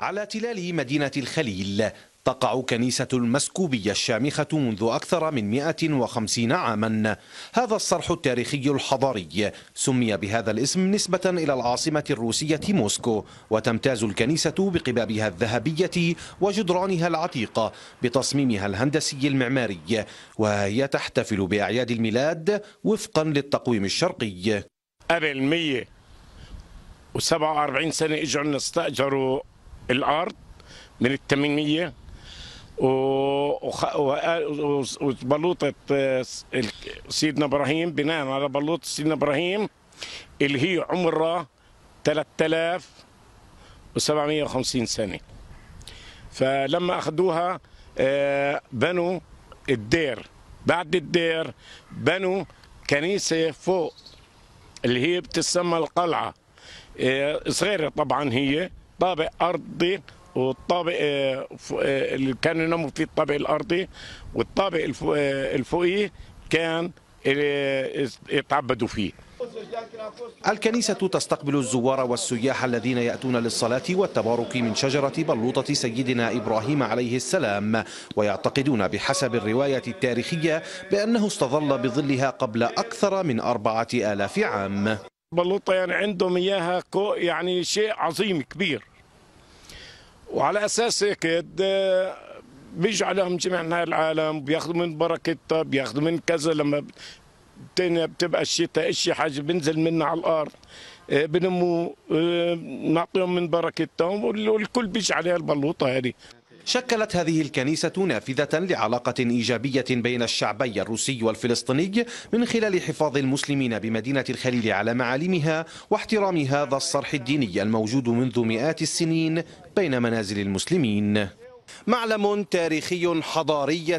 على تلال مدينة الخليل تقع كنيسة المسكوبية الشامخة منذ أكثر من 150 عاما هذا الصرح التاريخي الحضاري سمي بهذا الاسم نسبة إلى العاصمة الروسية موسكو وتمتاز الكنيسة بقبابها الذهبية وجدرانها العتيقة بتصميمها الهندسي المعماري وهي تحتفل بأعياد الميلاد وفقا للتقويم الشرقي قبل 147 سنة اجوا استأجروا الارض من و وبلوطه آه، سيدنا ابراهيم بناء على بلوطه سيدنا ابراهيم اللي هي عمرها 3750 سنه فلما اخذوها آه، بنوا الدير بعد الدير بنوا كنيسه فوق اللي هي بتسمى القلعه آه، صغيره طبعا هي طابق ارضي والطابق آه، آه، اللي كانوا يناموا فيه الطابق الارضي والطابق آه، الفوقي كان يتعبدوا فيه الكنيسة تستقبل الزوار والسياح الذين يأتون للصلاة والتبارك من شجرة بلوطة سيدنا إبراهيم عليه السلام ويعتقدون بحسب الرواية التاريخية بأنه استظل بظلها قبل أكثر من أربعة آلاف عام بلوطة يعني عندهم إياها يعني شيء عظيم كبير وعلى اساس هيك آه، بيجوا عليهم جميع انحاء العالم بياخذوا من بركتها بياخذوا من كذا لما بتبقى الشتاء اشي حاجه بنزل منها على الارض آه، بنمو آه، نعطيهم من بركتهم والكل بيجي عليها البلوطه هذه شكلت هذه الكنيسة نافذة لعلاقة إيجابية بين الشعبي الروسي والفلسطيني من خلال حفاظ المسلمين بمدينة الخليل على معالمها واحترام هذا الصرح الديني الموجود منذ مئات السنين بين منازل المسلمين معلم تاريخي حضاري